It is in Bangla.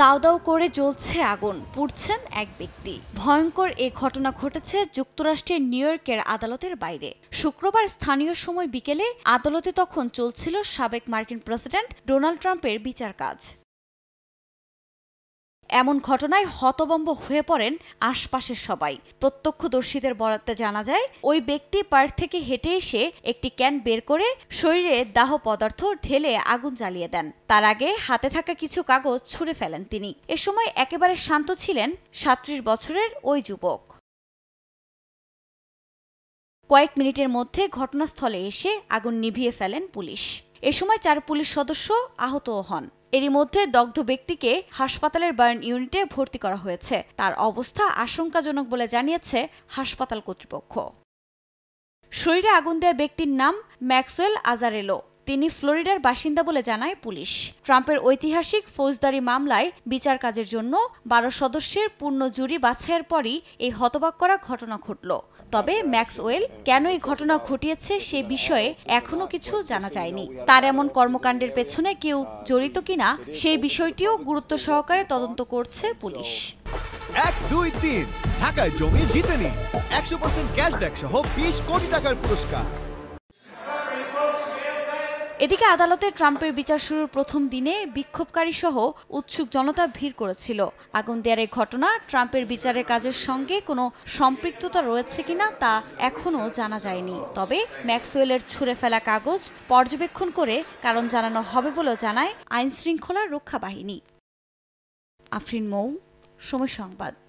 দাও দাও করে জ্বলছে আগুন পুড়ছেন এক ব্যক্তি ভয়ঙ্কর এ ঘটনা ঘটেছে যুক্তরাষ্ট্রের নিউ ইয়র্কের আদালতের বাইরে শুক্রবার স্থানীয় সময় বিকেলে আদালতে তখন চলছিল সাবেক মার্কিন প্রেসিডেন্ট ডোনাল্ড ট্রাম্পের বিচার কাজ এমন ঘটনায় হতবম্ব হয়ে পড়েন আশপাশের সবাই প্রত্যক্ষদর্শীদের বরাতে জানা যায় ওই ব্যক্তি পার্ক থেকে হেঁটে এসে একটি ক্যান বের করে শরীরে দাহ পদার্থ ঢেলে আগুন জ্বালিয়ে দেন তার আগে হাতে থাকা কিছু কাগজ ছুঁড়ে ফেলেন তিনি এ সময় একেবারে শান্ত ছিলেন সাতত্রিশ বছরের ওই যুবক কয়েক মিনিটের মধ্যে ঘটনাস্থলে এসে আগুন নিভিয়ে ফেলেন পুলিশ এ সময় চার পুলিশ সদস্য আহত হন এরই মধ্যে দগ্ধ ব্যক্তিকে হাসপাতালের বার্ন ইউনিটে ভর্তি করা হয়েছে তার অবস্থা আশঙ্কাজনক বলে জানিয়েছে হাসপাতাল কর্তৃপক্ষ শরীরে আগুন দেয়া ব্যক্তির নাম ম্যাক্সওয়েল আজারেলো তিনি ফ্লোরিডার বাসিন্দা বলে জানায় পুলিশ ট্রাম্পের ঐতিহাসিক ফৌজদারি মামলায় বিচার কাজের জন্য বারো সদস্যের পূর্ণ জুরি বাছাইয়ের পরই এই হতবাক করা ঘটনা ঘটল তবে ম্যাক্সওয়েল কেন এই ঘটনা ঘটিয়েছে সে বিষয়ে এখনো কিছু জানা যায়নি তার এমন কর্মকাণ্ডের পেছনে কেউ জড়িত কিনা সেই বিষয়টিও গুরুত্ব সহকারে তদন্ত করছে পুলিশ এক দুই তিন ঢাকায় জমি জিতে নিন একশো পার্সেন্ট ক্যাশব্যাক সহ বিশ কোটি টাকার পুরস্কার এদিকে আদালতে ট্রাম্পের বিচার শুরুর প্রথম দিনে বিক্ষোভকারী সহ উৎসুক জনতা ভিড় করেছিল আগুন দেয়ার এই ঘটনা ট্রাম্পের বিচারের কাজের সঙ্গে কোনো সম্পৃক্ততা রয়েছে কিনা তা এখনও জানা যায়নি তবে ম্যাক্সওয়েলের ছুঁড়ে ফেলা কাগজ পর্যবেক্ষণ করে কারণ জানানো হবে বলে জানায় আইনশৃঙ্খলা রক্ষা বাহিনী আফরিন মৌ সময় সংবাদ